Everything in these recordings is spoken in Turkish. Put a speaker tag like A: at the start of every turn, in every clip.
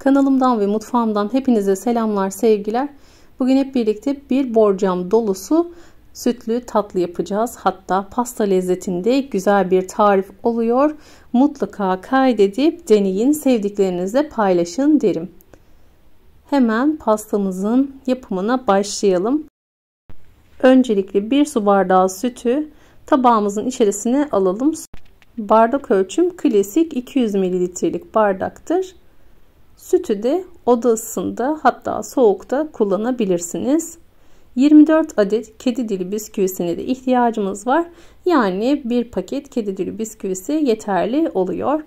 A: Kanalımdan ve mutfağımdan hepinize selamlar, sevgiler. Bugün hep birlikte bir borcam dolusu sütlü tatlı yapacağız. Hatta pasta lezzetinde güzel bir tarif oluyor. Mutlaka kaydedip deneyin, sevdiklerinizle paylaşın derim. Hemen pastamızın yapımına başlayalım. Öncelikle 1 su bardağı sütü tabağımızın içerisine alalım. Bardak ölçüm klasik 200 mililitrelik bardaktır. Sütü de oda ısında hatta soğukta kullanabilirsiniz. 24 adet kedi dili bisküvisine de ihtiyacımız var. Yani bir paket kedi dili bisküvisi yeterli oluyor.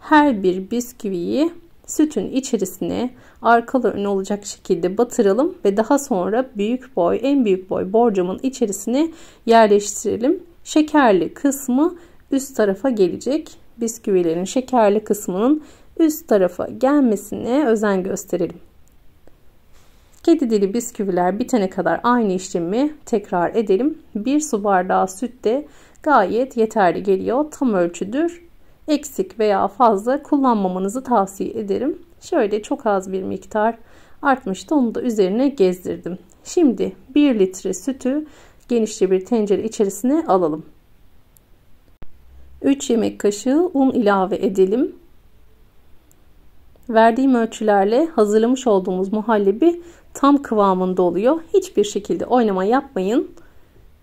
A: Her bir bisküviyi sütün içerisine arkalı ön olacak şekilde batıralım ve daha sonra büyük boy en büyük boy borcamın içerisine yerleştirelim. Şekerli kısmı üst tarafa gelecek. Bisküvilerin şekerli kısmının üst tarafa gelmesine özen gösterelim. Kedi dili bisküviler bitene kadar aynı işlemi tekrar edelim. Bir su bardağı süt de gayet yeterli geliyor. Tam ölçüdür. Eksik veya fazla kullanmamanızı tavsiye ederim. Şöyle çok az bir miktar artmıştı. Onu da üzerine gezdirdim. Şimdi 1 litre sütü genişçe bir tencere içerisine alalım. 3 yemek kaşığı un ilave edelim verdiğim ölçülerle hazırlamış olduğumuz muhallebi tam kıvamında oluyor. Hiçbir şekilde oynama yapmayın.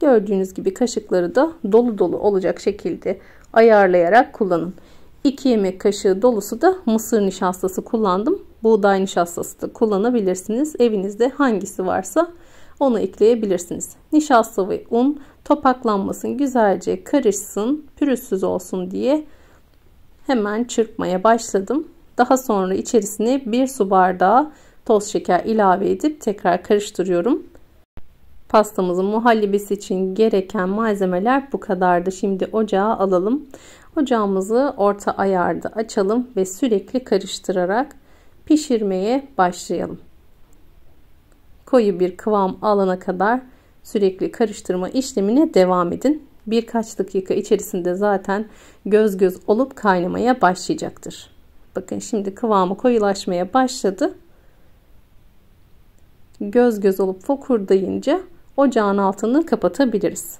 A: Gördüğünüz gibi kaşıkları da dolu dolu olacak şekilde ayarlayarak kullanın. 2 yemek kaşığı dolusu da mısır nişastası kullandım. Buğday nişastası da kullanabilirsiniz. Evinizde hangisi varsa onu ekleyebilirsiniz. Nişasta ve un topaklanmasın, güzelce karışsın, pürüzsüz olsun diye hemen çırpmaya başladım. Daha sonra içerisine 1 su bardağı toz şeker ilave edip tekrar karıştırıyorum. Pastamızın muhallebisi için gereken malzemeler bu kadardı. Şimdi ocağa alalım. Ocağımızı orta ayarda açalım ve sürekli karıştırarak pişirmeye başlayalım. Koyu bir kıvam alana kadar sürekli karıştırma işlemine devam edin. Birkaç dakika içerisinde zaten göz göz olup kaynamaya başlayacaktır. Bakın şimdi kıvamı koyulaşmaya başladı. Göz göz olup fokurdayınca ocağın altını kapatabiliriz.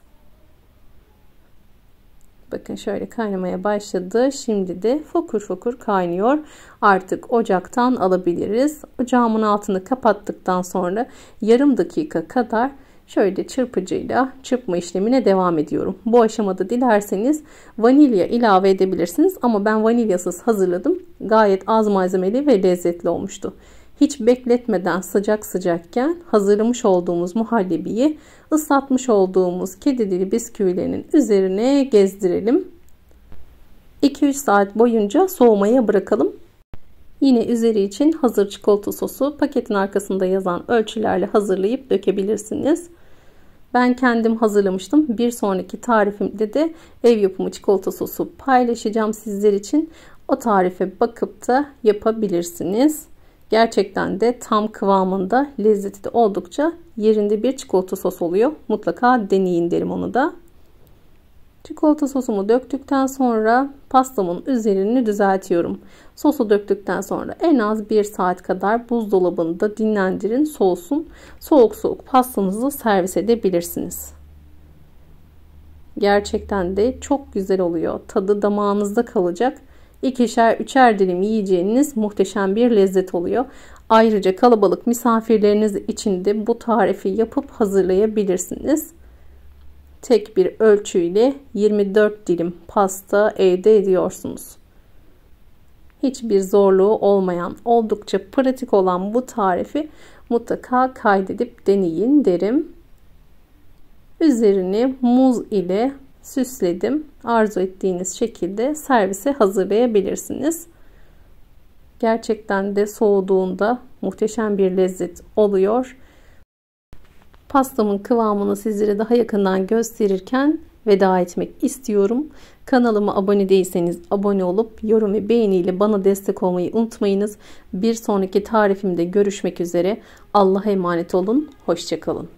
A: Bakın şöyle kaynamaya başladı. Şimdi de fokur fokur kaynıyor. Artık ocaktan alabiliriz. Ocağımın altını kapattıktan sonra yarım dakika kadar Şöyle çırpıcıyla çırpma işlemine devam ediyorum. Bu aşamada dilerseniz vanilya ilave edebilirsiniz ama ben vanilyasız hazırladım. Gayet az malzemeli ve lezzetli olmuştu. Hiç bekletmeden sıcak sıcakken hazırlamış olduğumuz muhallebiyi ıslatmış olduğumuz kedi dili bisküvilerinin üzerine gezdirelim. 2-3 saat boyunca soğumaya bırakalım. Yine üzeri için hazır çikolata sosu paketin arkasında yazan ölçülerle hazırlayıp dökebilirsiniz. Ben kendim hazırlamıştım. Bir sonraki tarifimde de ev yapımı çikolata sosu paylaşacağım sizler için. O tarife bakıp da yapabilirsiniz. Gerçekten de tam kıvamında lezzeti de oldukça yerinde bir çikolata sos oluyor. Mutlaka deneyin derim onu da. Çikolata sosumu döktükten sonra pastamın üzerini düzeltiyorum. Sosu döktükten sonra en az 1 saat kadar buzdolabında dinlendirin soğusun. Soğuk soğuk pastanızı servis edebilirsiniz. Gerçekten de çok güzel oluyor. Tadı damağınızda kalacak. İkişer üçer dilim yiyeceğiniz muhteşem bir lezzet oluyor. Ayrıca kalabalık misafirleriniz için de bu tarifi yapıp hazırlayabilirsiniz tek bir ölçüyle 24 dilim pasta elde ediyorsunuz. Hiçbir zorluğu olmayan, oldukça pratik olan bu tarifi mutlaka kaydedip deneyin derim. Üzerini muz ile süsledim. Arzu ettiğiniz şekilde servise hazırlayabilirsiniz. Gerçekten de soğuduğunda muhteşem bir lezzet oluyor. Pastamın kıvamını sizlere daha yakından gösterirken veda etmek istiyorum. Kanalıma abone değilseniz abone olup yorum ve beğeniyle bana destek olmayı unutmayınız. Bir sonraki tarifimde görüşmek üzere. Allah'a emanet olun. Hoşçakalın.